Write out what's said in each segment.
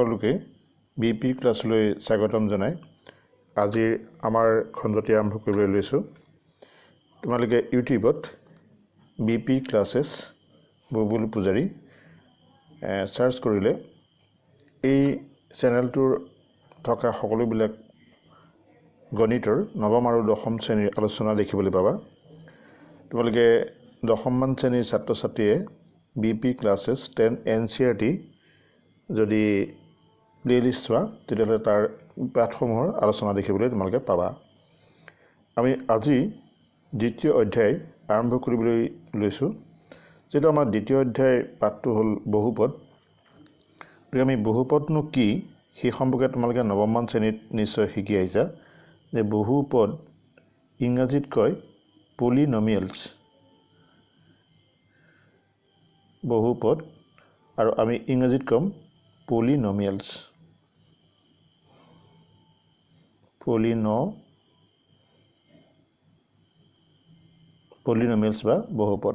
সকলোকে B P ক্লাছলৈ স্বাগতম জনাই আজিৰ আমাৰ খণ্ডটি আৰম্ভ কৰিবলৈ লৈছোঁ তোমালোকে ইউটিউবত B P classes Bubul Pujari search কৰিলে এই চেনেলটোৰ থকা সকলোবিলাক গণিতৰ নৱম আৰু দশম শ্ৰেণীৰ আলোচনা দেখিবলৈ পাবা তোমালোকে দশমমান শ্ৰেণীৰ ছাত্ৰ ছাত্ৰীয়ে B P classes ten N C R T যদি প্লে'লিষ্ট চোৱা তেতিয়াহ'লে তাৰ পাঠসমূহৰ আলোচনা দেখিবলৈ তোমালোকে পাবা আমি আজি দ্বিতীয় অধ্যায় আৰম্ভ কৰিবলৈ লৈছোঁ যিহেতু আমাৰ দ্বিতীয় অধ্যায় পাঠটো হ'ল বহুপদ গতিকে আমি বহুপদনো কি সেই সম্পৰ্কে তোমালোকে নৱমমান শ্ৰেণীত নিশ্চয় শিকি আহিছা যে বহুপদ ইংৰাজীত কয় পলি নমিয়েলছ বহুপদ আৰু আমি ইংৰাজীত ক'ম পলি নমিয়েলছ polyno polynomials বা বহুপদ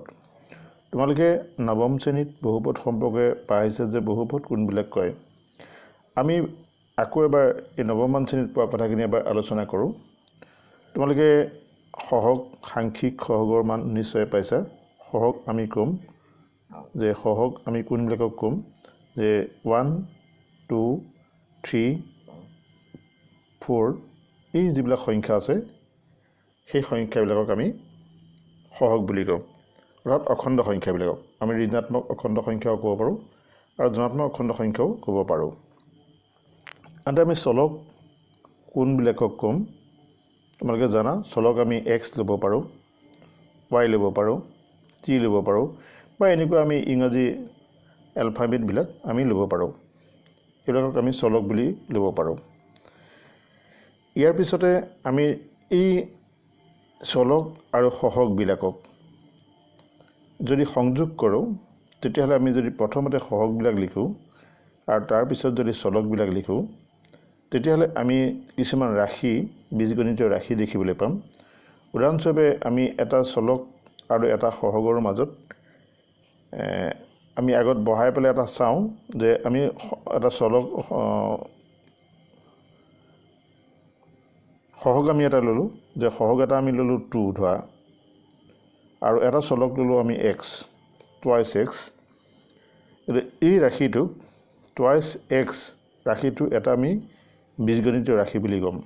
তোমালোকে নবম শ্ৰেণীত বহুপদ সম্পৰ্কে পাইছা যে বহুপদ কোনবিলাক কয় আমি আকৌ এবাৰ এই নৱমান শ্ৰেণীত পোৱা কথাখিনি এবাৰ আলোচনা কৰোঁ তোমালোকে সহগ সাংখ্যিক সহগৰ মান নিশ্চয় পাইছা সহগ আমি ক'ম যে সহগ আমি কোনবিলাকক ক'ম যে ওৱান টু থ্ৰী ফ'ৰ এই যিবিলাক সংখ্যা আছে সেই সংখ্যাবিলাকক আমি সহগ বুলি কওঁ অৰ্থাৎ অখণ্ড সংখ্যাবিলাকক আমি ঋণাত্মক অখণ্ড সংখ্যাও ক'ব পাৰোঁ আৰু ধনাত্মক অখণ্ড সংখ্যাও ক'ব পাৰোঁ আনহাতে আমি চলক কোনবিলাকক ক'ম তোমালোকে জানা চলক আমি এক্স ল'ব পাৰোঁ ৱাই ল'ব পাৰোঁ টি ল'ব পাৰোঁ বা এনেকুৱা আমি ইংৰাজী এলফাবেটবিলাক আমি ল'ব পাৰোঁ এইবিলাকক আমি চলক বুলি ল'ব পাৰোঁ ইয়াৰ পিছতে আমি এই চলক আৰু সহকবিলাকক যদি সংযোগ কৰোঁ তেতিয়াহ'লে আমি যদি প্ৰথমতে সহকবিলাক লিখোঁ আৰু তাৰপিছত যদি চলকবিলাক লিখোঁ তেতিয়াহ'লে আমি কিছুমান ৰাশি বীজগণিতীয় ৰাশি দেখিবলৈ পাম উদাহৰণস্বৰূপে আমি এটা চলক আৰু এটা সহগৰ মাজত আমি আগত বঢ়াই পেলাই এটা চাওঁ যে আমি এটা চলক সহগ আমি এটা ল'লোঁ যে সহগ এটা আমি ল'লোঁ টু ধৰা আৰু এটা চলক ল'লোঁ আমি এক্স টুৱাইচ এক্স এই ৰাশিটোক টুৱাইচ এক্স ৰাশিটো এটা আমি বীজগণিত ৰাশি বুলি ক'ম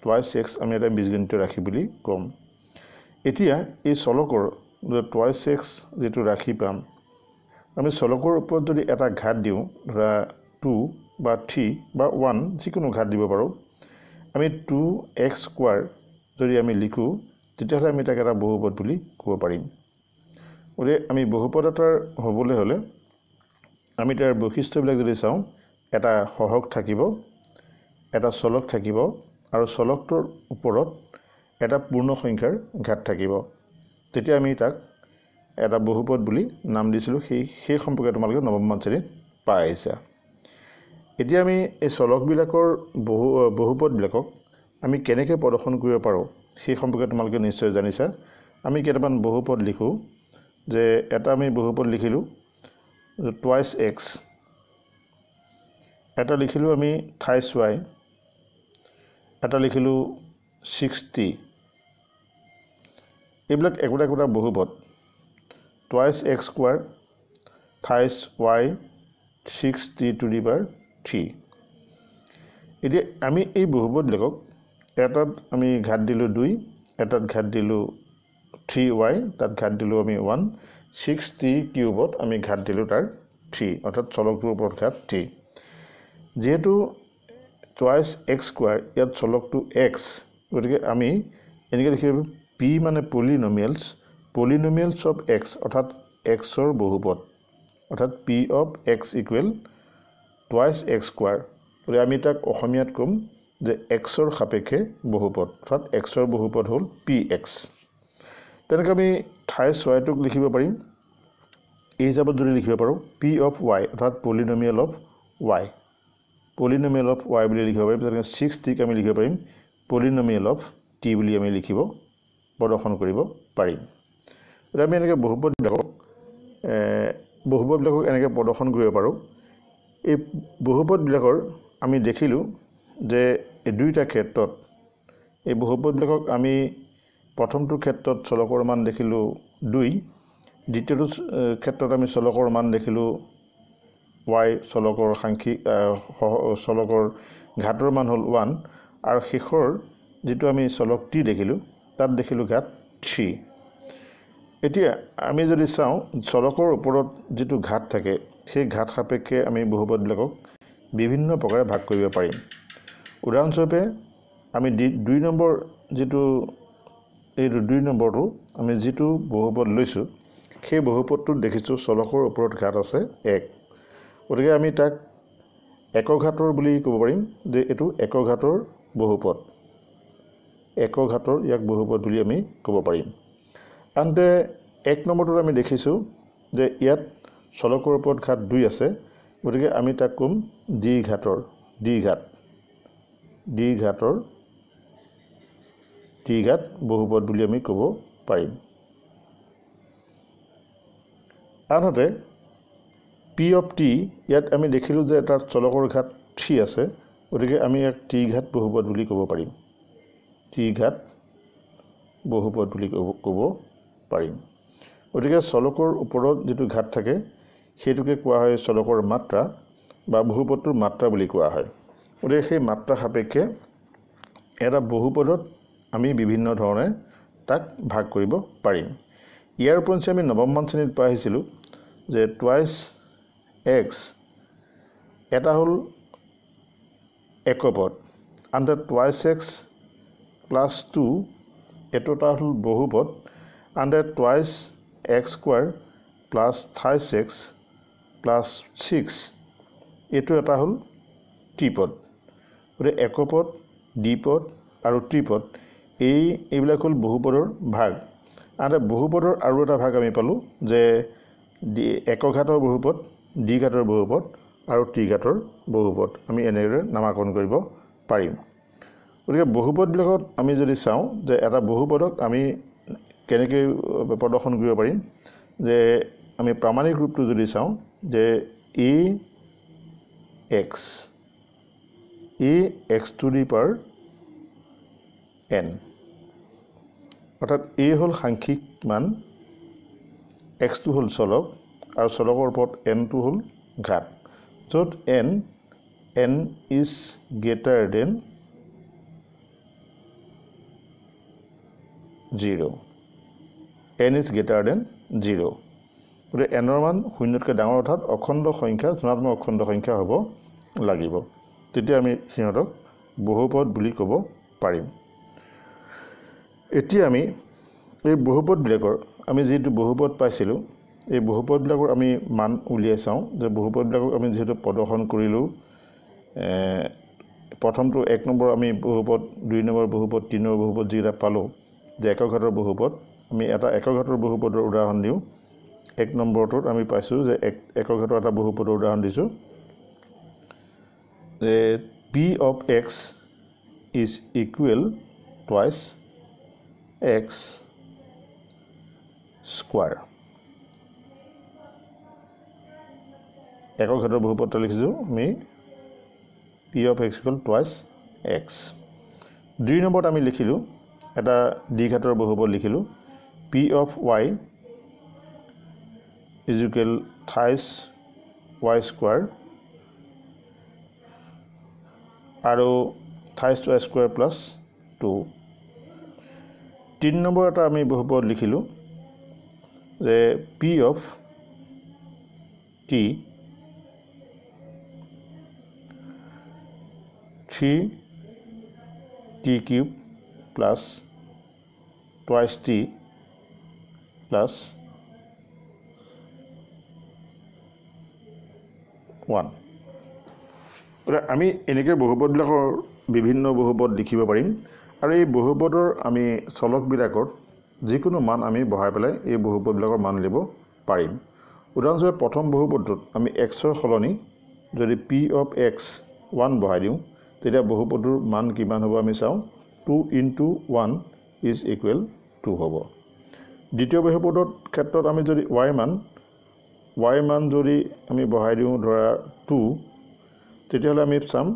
টুৱাইচ এক্স আমি এটা বীজগণিত ৰাশি বুলি ক'ম এতিয়া এই চলকৰ টুৱাইচ এক্স যিটো ৰাশি পাম আমি চলকৰ ওপৰত যদি এটা ঘাট দিওঁ ধৰা টু বা থ্ৰী বা ওৱান যিকোনো ঘাট দিব পাৰোঁ আমি টু এক্স স্কোৱাৰ যদি আমি লিখোঁ তেতিয়াহ'লে আমি তাক এটা বহুপদ বুলি ক'ব পাৰিম গতিকে আমি বহুপদ এটাৰ হ'বলৈ হ'লে আমি তাৰ বৈশিষ্ট্যবিলাক যদি চাওঁ এটা সহক থাকিব এটা চলক থাকিব আৰু চলকটোৰ ওপৰত এটা পূৰ্ণ সংখ্যাৰ ঘাট থাকিব তেতিয়া আমি তাক এটা বহুপদ বুলি নাম দিছিলোঁ সেই সেই সম্পৰ্কে তোমালোকে নৱমমান শ্ৰেণীত পাই আহিছা এতিয়া আমি এই চলকবিলাকৰ বহু বহুপদবিলাকক আমি কেনেকৈ প্ৰদৰ্শন কৰিব পাৰোঁ সেই সম্পৰ্কে তোমালোকে নিশ্চয় জানিছা আমি কেইটামান বহুপদ লিখোঁ যে এটা আমি বহুপদ লিখিলোঁ টুৱাইচ এক্স এটা লিখিলোঁ আমি থাইচ ৱাই এটা লিখিলোঁ ছিক্স টি এইবিলাক একোটা একোটা বহুপদ twice x square thrice y six t to the power three এতিয়া আমি এই বহুপদ লেখক এটাত আমি ঘাট দিলোঁ দুই এটাত ঘাট দিলোঁ থ্ৰী ৱাই তাত ঘাট দিলোঁ আমি ওৱান ছিক্স টি কিউবত আমি ঘাট দিলোঁ তাৰ থ্ৰী অৰ্থাৎ চলকটোৰ ওপৰত ঘাট থ্ৰী যিহেতু টুৱাইছ এক্স স্কুৱাৰ ইয়াত চলকটো এক্স গতিকে আমি এনেকৈ দেখিব পি মানে পলিনমিয়েলছ পলিনমিয়েলছ অফ এক্স অৰ্থাৎ এক্সৰ বহুপদ অৰ্থাৎ p of x equal twice x square গতিকে আমি তাক অসমীয়াত ক'ম যে এক্সৰ সাপেক্ষে বহুপদ অৰ্থাৎ এক্সৰ বহুপদ হ'ল পি এক্স তেনেকৈ আমি ঠাই চৰাইটোক লিখিব পাৰিম এই হিচাপত যদি লিখিব পাৰোঁ পি অফ ৱাই অৰ্থাৎ polynomial of y polynomial of y বুলি লিখিব পাৰিম তেনেকৈ ছিক্স টিক আমি লিখিব পাৰিম পলিনমিয়েল অফ টি বুলি আমি লিখিব প্ৰদৰ্শন কৰিব পাৰিম গতিকে আমি এনেকৈ বহুপদবিলাকক বহুপদবিলাকক এনেকৈ প্ৰদৰ্শন কৰিব পাৰোঁ এই বহুপদবিলাকৰ আমি দেখিলোঁ যে এই দুয়োটা ক্ষেত্ৰত এই বহুপদবিলাকক আমি প্ৰথমটো ক্ষেত্ৰত চলকৰ মান দেখিলোঁ দুই দ্বিতীয়টো ক্ষেত্ৰত আমি চলকৰ মান দেখিলোঁ ৱাই চলকৰ সাংখ্যিক চলকৰ ঘাটৰ মান হ'ল ওৱান আৰু শেষৰ যিটো আমি চলক টি দেখিলোঁ তাত দেখিলোঁ ঘাট থ্ৰী এতিয়া আমি যদি চাওঁ চলকৰ ওপৰত যিটো ঘাট থাকে সেই ঘাট সাপেক্ষে আমি বহুপদবিলাকক বিভিন্ন প্ৰকাৰে ভাগ কৰিব পাৰিম উদাহৰণস্বৰূপে আমি দুই নম্বৰ যিটো এই দুই নম্বৰটো আমি যিটো বহুপদ লৈছোঁ সেই বহুপদটোত দেখিছোঁ চলকৰ ওপৰত ঘাট আছে এক গতিকে আমি তাক একঘাটৰ বুলি ক'ব পাৰিম যে এইটো একঘাটৰ বহুপদ একঘাটৰ ইয়াক বহুপদ বুলি আমি ক'ব পাৰিম আনহাতে এক নম্বৰটোত আমি দেখিছোঁ যে ইয়াত চলকৰ ওপৰত ঘাট দুই আছে গতিকে আমি তাক ক'ম দি ঘাটৰ দি ঘাট দি ঘাটৰ টি ঘাট বহুপদ বুলি আমি ক'ব পাৰিম আনহাতে পি অফ টি ইয়াত আমি দেখিলোঁ যে তাত চলকৰ ঘাট থ্ৰী আছে গতিকে আমি ইয়াক টি ঘাট বহুপদ বুলি ক'ব পাৰিম টি ঘাট বহুপদ বুলি ক'ব ক'ব পাৰিম গতিকে চলকৰ ওপৰত যিটো ঘাট থাকে সেইটোকে কোৱা হয় চলকৰ মাত্ৰা বা বহুপদটোৰ মাত্ৰা বুলি কোৱা হয় গতিকে সেই মাত্ৰা সাপেক্ষে এটা বহুপদত আমি বিভিন্ন ধৰণে তাক ভাগ কৰিব পাৰিম ইয়াৰ ওপৰঞ্চি আমি নৱমমান শ্ৰেণীত পাই আহিছিলোঁ যে টুৱাইচ এক্স এটা হ'ল একপদ আনহাতে টুৱাইচ এক্স প্লাছ টু এইটো এটা হ'ল বহুপদ আনহাতে twice x square plus thrice x plus six এইটো এটা হ'ল ত্ৰিপদ গতিকে একপদ দ্বিপদ আৰু ত্ৰিপদ এই এইবিলাক হ'ল বহুপদৰ ভাগ আনহাতে বহুপদৰ আৰু এটা ভাগ আমি পালোঁ যে দি একঘাটৰ বহুপদ দ্বিঘাটৰ বহুপদ আৰু ত্ৰিঘাটৰ বহুপদ আমি এনেদৰে নামাকৰণ কৰিব পাৰিম গতিকে বহুপদবিলাকত আমি যদি চাওঁ যে এটা বহুপদক আমি কেনেকৈ প্ৰদৰ্শন কৰিব পাৰিম যে আমি প্ৰামাণিক ৰূপটো যদি চাওঁ যে ই এক্স ই x to the power n অৰ্থাৎ এ e হ'ল সাংখ্যিক মান এক্সটো হ'ল চলক আৰু চলকৰ ওপৰত এনটো হ'ল ঘাট য'ত n n is greater than zero' n is greater than zero' গতিকে এনৰ মান শূন্যতকৈ ডাঙৰ অৰ্থাৎ অখণ্ড সংখ্যা ধনাত্মক অখণ্ড সংখ্যা হ'ব লাগিব তেতিয়া আমি সিহঁতক বহুপদ বুলি ক'ব পাৰিম এতিয়া আমি এই বহুপদবিলাকৰ আমি যিটো বহুপদ পাইছিলোঁ এই বহুপদবিলাকৰ আমি মান উলিয়াই চাওঁ যে বহুপদবিলাকক আমি যিহেতু প্ৰদৰ্শন কৰিলোঁ প্ৰথমটো এক নম্বৰ আমি বহুপদ দুই নম্বৰ বহুপদ তিনি নম্বৰ বহুপদ যিকেইটা পালোঁ যে একঘাটৰ বহুপদ আমি এটা একঘাটৰ বহুপদৰ উদাহৰণ দিওঁ এক নম্বৰটোত আমি পাইছোঁ যে এক একৰ ঘাটৰ এটা বহুপদৰ উদাহৰণ দিছোঁ যে p of x is equal twice x square একৰ ক্ষেত্ৰত বহুপদ লিখিছোঁ আমি p of x equal twice x দুই নম্বৰত আমি লিখিলোঁ এটা দ্বিঘাটৰ বহুপদ লিখিলোঁ p of y is equal thighs y square aro thighs to y square plus 2 3 number ata ami bohob likhilu je p of t 3 t cube plus twice t plus one গতিকে আমি এনেকৈ বহুপদবিলাকৰ বিভিন্ন বহুপদ লিখিব পাৰিম আৰু এই বহুপদৰ আমি চলকবিলাকত যিকোনো মান আমি বঢ়াই পেলাই এই বহুপদবিলাকৰ মান ল'ব পাৰিম উদাহৰণস্বৰূপে প্ৰথম বহুপদটোত আমি এক্সৰ সলনি যদি পি অফ এক্স ওৱান বঢ়াই দিওঁ তেতিয়া বহুপদটোৰ মান কিমান হ'ব আমি চাওঁ two into one is equal two হ'ব দ্বিতীয় বহুপদৰ ক্ষেত্ৰত আমি যদি ৱাই মান ৱাই মান যদি আমি বঢ়াই দিওঁ ধৰা টু তেতিয়াহ'লে আমি চাম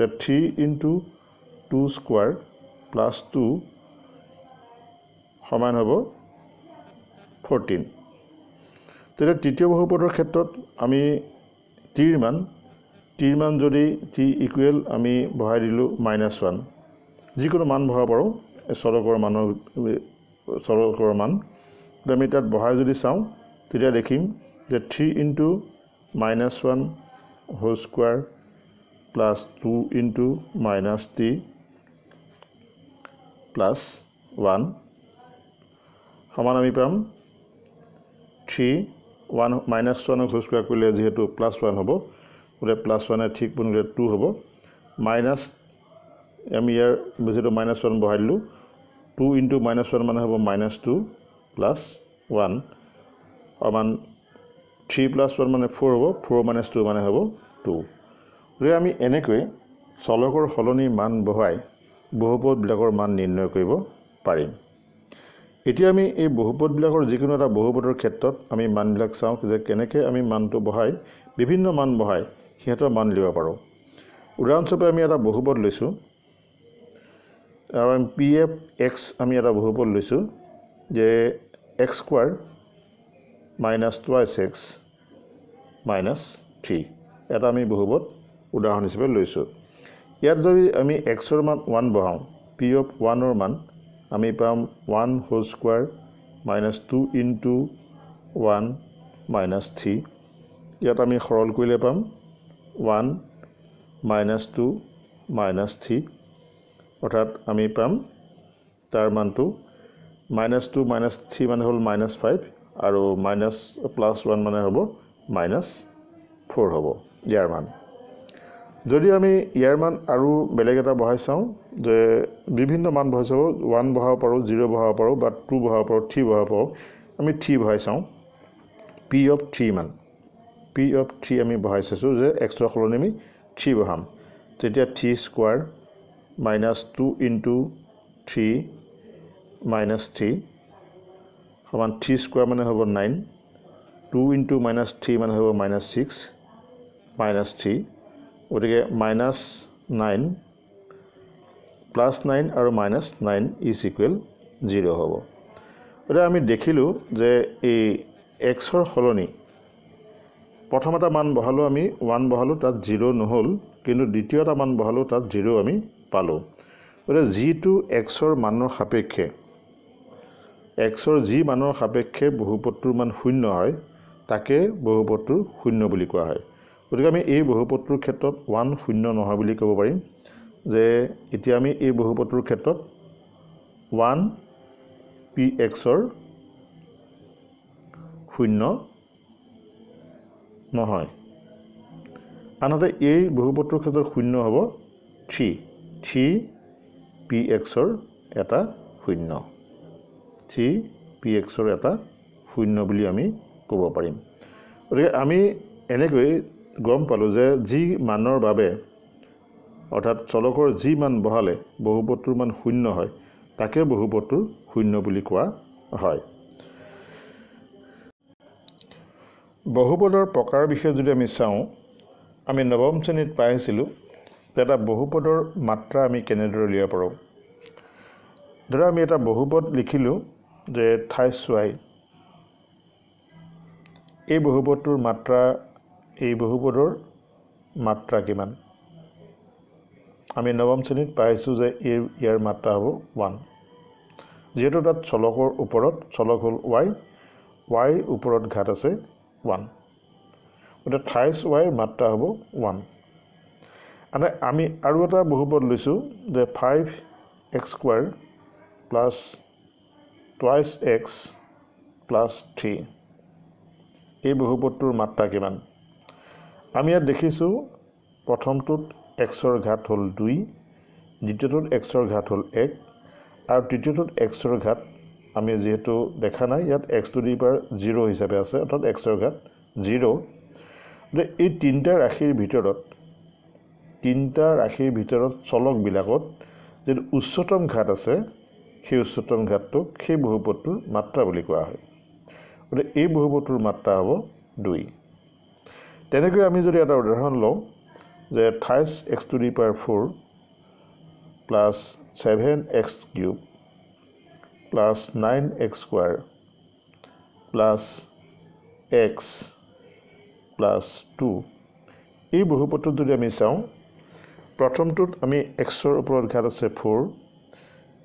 যে three into two square plus two সমান হ'ব ফৰ্টিন তেতিয়া তৃতীয় বহুপদৰ ক্ষেত্ৰত আমি টিৰ মান টিৰ মান যদি টি ইকুৱেল আমি বঢ়াই দিলোঁ মাইনাছ ওৱান যিকোনো মান বঢ়াব পাৰোঁ চলকৰ মানৰ চলকৰ মান আমি তাত বঢ়াই যদি চাওঁ তেতিয়া দেখিম যে three into minus one whole square plus two into minus three plus one সমান আমি পাম থ্ৰী ওৱান মাইনাছ ওৱানক হোল স্কোৱাৰ কৰিলে যিহেতু প্লাছ ওৱান হ'ব গতিকে প্লাছ ওৱানে ঠিক পোন টু হ'ব মাইনাছ আমি ইয়াৰ যিহেতু মাইনাছ ওৱান বঢ়াই দিলোঁ টু ইণ্টু মাইনাছ ওৱান মানে হ'ব মাইনাছ টু প্লাছ ওৱান অমান থ্ৰী প্লাছ ওৱান মানে ফ'ৰ হ'ব ফ'ৰ মাইনাছ টু মানে হ'ব টু গতিকে আমি এনেকৈ চলকৰ সলনি মান বহাই বহুপদবিলাকৰ মান নিৰ্ণয় কৰিব পাৰিম এতিয়া আমি এই বহুপদবিলাকৰ যিকোনো এটা বহুপদৰ ক্ষেত্ৰত আমি মানবিলাক চাওঁ যে কেনেকৈ আমি মানটো বহাই বিভিন্ন মান বহাই সিহঁতৰ মান উলিয়াব পাৰোঁ উদাহৰণস্বৰূপে আমি এটা বহুপদ লৈছোঁ আৰু আমি পি এফ এক্স আমি এটা বহুপদ লৈছোঁ যে x square minus twice x minus three এটা আমি বহুবত উদাহৰণ হিচাপে লৈছোঁ ইয়াত যদি আমি এক্সৰ মান ওৱান বঢ়াওঁ পি অফ ওৱানৰ মান আমি পাম one whole square minus two into one minus three ইয়াত আমি সৰল কৰিলে পাম one minus two minus three অৰ্থাৎ আমি পাম তাৰ মানটো মাইনাছ টু মাইনাছ থ্ৰী মানে হ'ল মাইনাছ ফাইভ আৰু মাইনাছ প্লাছ ওৱান মানে হ'ব মাইনাছ ফ'ৰ হ'ব ইয়াৰ মান যদি আমি ইয়াৰ মান আৰু বেলেগ এটা বঢ়াই চাওঁ যে বিভিন্ন মান বঢ়াই চাব ওৱান বঢ়াব পাৰোঁ জিৰ' বঢ়াব পাৰোঁ বা টু বঢ়াব পাৰোঁ থ্ৰী বঢ়াব পাৰোঁ আমি থ্ৰী বঢ়াই চাওঁ পি অফ থ্ৰী মান পি অফ থ্ৰী আমি বঢ়াই চাইছোঁ যে এক্সট্ৰা সলনি আমি থ্ৰী বঢ়াম তেতিয়া three square minus two into three minus three সমান থ্ৰী স্কুৱাৰ মানে হ'ব nine two into minus three মানে হ'ব মাইনাছ ছিক্স মাইনাছ থ্ৰী গতিকে মাইনাছ নাইন প্লাছ নাইন আৰু minus nine is equal zero' হ'ব এতিয়া আমি দেখিলোঁ যে এই এক্সৰ সলনি প্ৰথম এটা মান বহালোঁ আমি ওৱান বহালোঁ তাত জিৰ' নহ'ল কিন্তু দ্বিতীয় এটা মান বহালোঁ তাত জিৰ' আমি পালোঁ গতিকে যিটো এক্সৰ মানৰ সাপেক্ষে এক্সৰ যি মানৰ সাপেক্ষে বহুপদটোৰ মান শূন্য হয় তাকে বহুপদটোৰ শূন্য বুলি কোৱা হয় গতিকে আমি এই বহুপদটোৰ ক্ষেত্ৰত ওৱান শূন্য নহয় বুলি ক'ব পাৰিম যে এতিয়া আমি এই বহুপদটোৰ ক্ষেত্ৰত ওৱান পি এক্সৰ শূন্য নহয় আনহাতে এই বহুপত্ৰৰ ক্ষেত্ৰত শূন্য হ'ব থ্ৰী থ্ৰী পি এক্সৰ এটা শূন্য থ্ৰী পি এক্সৰ এটা শূন্য বুলি আমি ক'ব পাৰিম গতিকে আমি এনেকৈ গম পালোঁ যে যি মানৰ বাবে অৰ্থাৎ চলকৰ যি মান বহালে বহুপত্ৰৰ মান শূন্য হয় তাকে বহুপত্ৰৰ শূন্য বুলি কোৱা হয় বহুপদৰ প্ৰকাৰ বিষয়ে যদি আমি চাওঁ আমি নৱম শ্ৰেণীত পাই পাইছিলোঁ যে এটা বহুপদৰ মাত্ৰা আমি কেনেদৰে উলিয়াব পাৰোঁ ধৰা আমি এটা বহুপদ লিখিলোঁ যে ঠাইচ চোৱাই এই বহুপদটোৰ মাত্ৰা এই বহুপদৰ মাত্ৰা কিমান আমি নৱম শ্ৰেণীত পাইছোঁ যে এই ইয়াৰ মাত্ৰা হ'ব ওৱান যিহেতু তাত চলকৰ ওপৰত চলক হ'ল ৱাই ৱাইৰ ওপৰত ঘাট আছে ওৱান গতিকে ঠাইচ ৱাইৰ মাত্ৰা হ'ব ওৱান মানে আমি আৰু এটা বহুপদ লৈছোঁ যে five x square plus twice x plus three এই বহুপদটোৰ মাত্ৰা কিমান আমি ইয়াত দেখিছোঁ প্ৰথমটোত এক্সৰ ঘাত হ'ল দুই দ্বিতীয়টোত এক্সৰ ঘাত হ'ল এক আৰু তৃতীয়টোত এক্সৰ ঘাত আমি যিহেতু দেখা নাই ইয়াত x to the power zero' হিচাপে আছে অৰ্থাৎ এক্সৰ ঘাত জিৰ' গতিকে এই তিনিটা ৰাশিৰ ভিতৰত তিনিটা ৰাশিৰ ভিতৰত চলকবিলাকত যিটো উচ্চতম ঘাত আছে সেই উচ্চতম ঘাটটোক সেই বহুপদটোৰ মাত্ৰা বুলি কোৱা হয় গতিকে এই বহুপদটোৰ মাত্ৰা হ'ব দুই তেনেকৈ আমি যদি এটা উদাহৰণ লওঁ যে thrice x to the power four plus seven x cube plus nine x square plus x plus two এই বহুপদটোত যদি আমি চাওঁ প্ৰথমটোত আমি এক্সৰ ওপৰত ঘাট আছে ফ'ৰ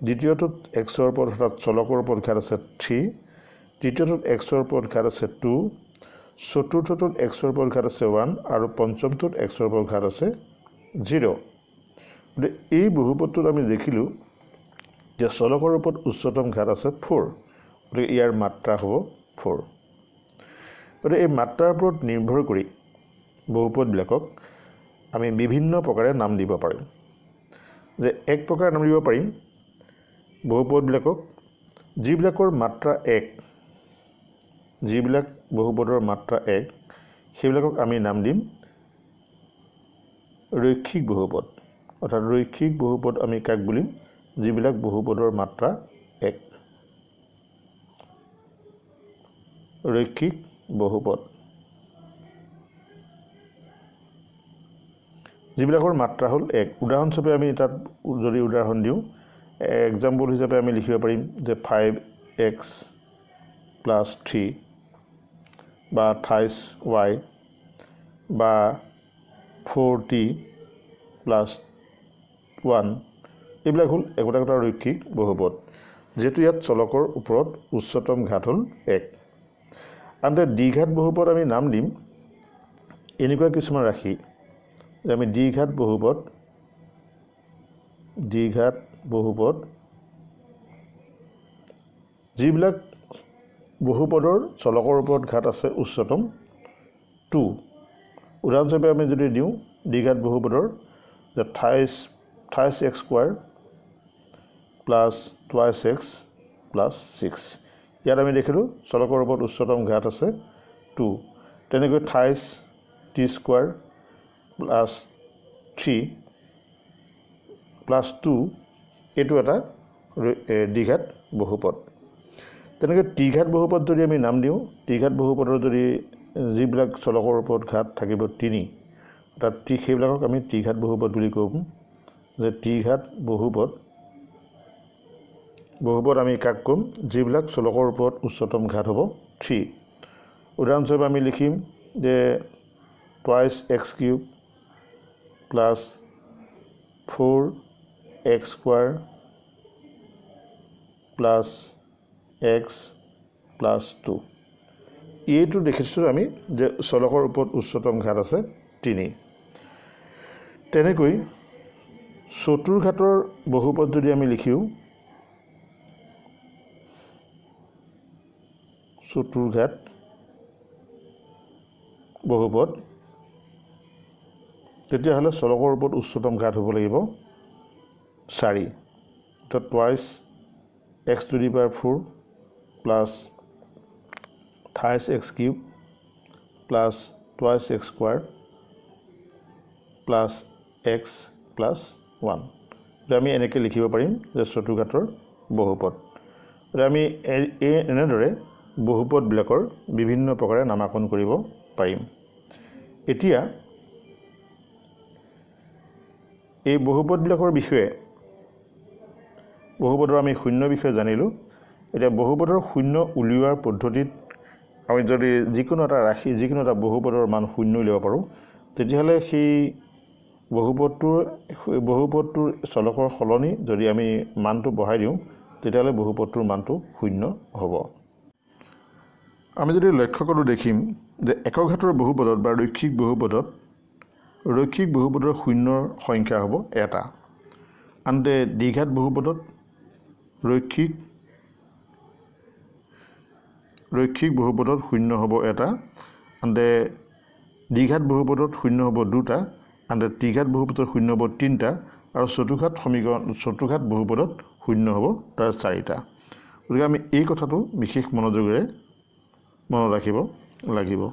দ্বিতীয়টোত এক্সৰ ওপৰত অৰ্থাৎ চলকৰ ওপৰত ঘাট আছে থ্ৰী তৃতীয়টোত এক্সৰ ওপৰত ঘাট আছে টু চতুৰ্থটোত এক্সৰ ওপৰত ঘাট আছে ওৱান আৰু পঞ্চমটোত এক্সৰ ওপৰত ঘাট আছে জিৰ' গতিকে এই বহুপদটোত আমি দেখিলোঁ যে চলকৰ ওপৰত উচ্চতম ঘাট আছে ফ'ৰ গতিকে ইয়াৰ মাত্ৰা হ'ব ফ'ৰ গতিকে এই মাত্ৰাৰ ওপৰত নিৰ্ভৰ কৰি বহুপদবিলাকক আমি বিভিন্ন প্ৰকাৰে নাম দিব পাৰিম যে এক প্ৰকাৰে নাম দিব পাৰিম বহুপদবিলাকক যিবিলাকৰ মাত্ৰা এক যিবিলাক বহুপদৰ মাত্ৰা এক সেইবিলাকক আমি নাম দিম ৰৈক্ষিক বহুপদ অৰ্থাৎ ৰৈক্ষিক বহুপদ আমি কাক বুলিম যিবিলাক বহুপদৰ মাত্ৰা এক ৰৈক্ষিক বহুপদ যিবিলাকৰ মাত্ৰা হ'ল এক উদাহৰণস্বৰূপে আমি তাত যদি উদাহৰণ দিওঁ এক্সাম্পল হিচাপে আমি লিখিব পাৰিম যে ফাইভ এক্স প্লাছ থ্ৰী বা আঠাইছ ৱাই বা ফ'ৰটি প্লাছ ওৱান এইবিলাক হ'ল একোটা একোটা ৰৈক্ষিক বহুপদ যিহেতু ইয়াত চলকৰ ওপৰত উচ্চতম ঘাট হ'ল এক আনহাতে ঘাট বহুপদ আমি নাম দিম এনেকুৱা কিছুমান ৰাখি যে আমি ডি ঘাট বহুপদ দ্বিঘাত বহুপদ যিবিলাক বহুপদৰ চলকৰ ওপৰত ঘাট আছে উচ্চতম টু উদাহৰণস্বৰূপে আমি যদি দিওঁ দ্বিঘাত বহুপদৰ যে thrice thrice x square plus twice x plus six ইয়াত আমি দেখিলোঁ চলকৰ ওপৰত উচ্চতম ঘাট আছে টু তেনেকৈ thrice t square plus three plus two এইটো এটা দ্বিঘাত বহুপদ তেনেকৈ ত্ৰিঘাত বহুপদ যদি আমি নাম দিওঁ ত্ৰিঘাত বহুপদৰ যদি যিবিলাক চলকৰ ওপৰত ঘাট থাকিব তিনি অৰ্থাৎ ত্ৰি সেইবিলাকক আমি ত্ৰিঘাত বহুপদ বুলি কওঁ যে ত্ৰিঘাত বহুপদ বহুপদ আমি কাক ক'ম যিবিলাক চলকৰ ওপৰত উচ্চতম ঘাট হ'ব থ্ৰী উদাহৰণস্বৰূপে আমি লিখিম যে twice x cube plus four x square plus x plus two এইটো দেখিছোঁ আমি যে চলকৰ ওপৰত উচ্চতম ঘাট আছে তিনি তেনেকৈ চতুৰ্ঘাটৰ বহুপদ যদি আমি লিখিও চতুৰ্ঘাট বহুপদ তেতিয়াহ'লে চলকৰ ওপৰত উচ্চতম ঘাট হ'ব লাগিব চাৰি অৰ্থাৎ twice x to the power four plus thrice x cube plus twice x square plus x plus one আমি এনেকৈ লিখিব পাৰিম যে চতুৰ্ঘাটৰ বহুপদ গতিকে আমি এই এনেদৰে বহুপদবিলাকৰ বিভিন্ন প্ৰকাৰে নামাকৰণ কৰিব পাৰিম এতিয়া এই বহুপদবিলাকৰ বিষয়ে বহুপদৰ আমি শূন্য বিষয়ে জানিলোঁ এতিয়া বহুপদৰ শূন্য উলিওৱাৰ পদ্ধতিত আমি যদি যিকোনো এটা ৰাশি যিকোনো এটা বহুপদৰ মান শূন্য উলিয়াব পাৰোঁ তেতিয়াহ'লে সেই বহুপদটোৰ বহুপদটোৰ চলকৰ সলনি যদি আমি মানটো বঢ়াই দিওঁ তেতিয়াহ'লে বহুপদটোৰ মানটো শূন্য হ'ব আমি যদি লক্ষ্য কৰোঁ দেখিম যে একঘাতৰ বহুপদত বা ৰৈক্ষিক বহুপদত ৰৈক্ষিক বহুপদৰ শূন্যৰ সংখ্যা হ'ব এটা আনহাতে দ্বিঘাত বহুপদত ৰৈক্ষিক ৰৈক্ষিক বহুপদত শূন্য হ'ব এটা আনহাতে দ্বিঘাত বহুপদত শূন্য হ'ব দুটা আনহাতে ত্ৰিঘাত বহুপদত শূন্য হ'ব তিনিটা আৰু চতুৰ্ঘাত সমীকৰণ চতুৰ্ঘাত বহুপদত শূন্য হ'ব তাৰ চাৰিটা গতিকে আমি এই কথাটো বিশেষ মনোযোগেৰে মনত ৰাখিব লাগিব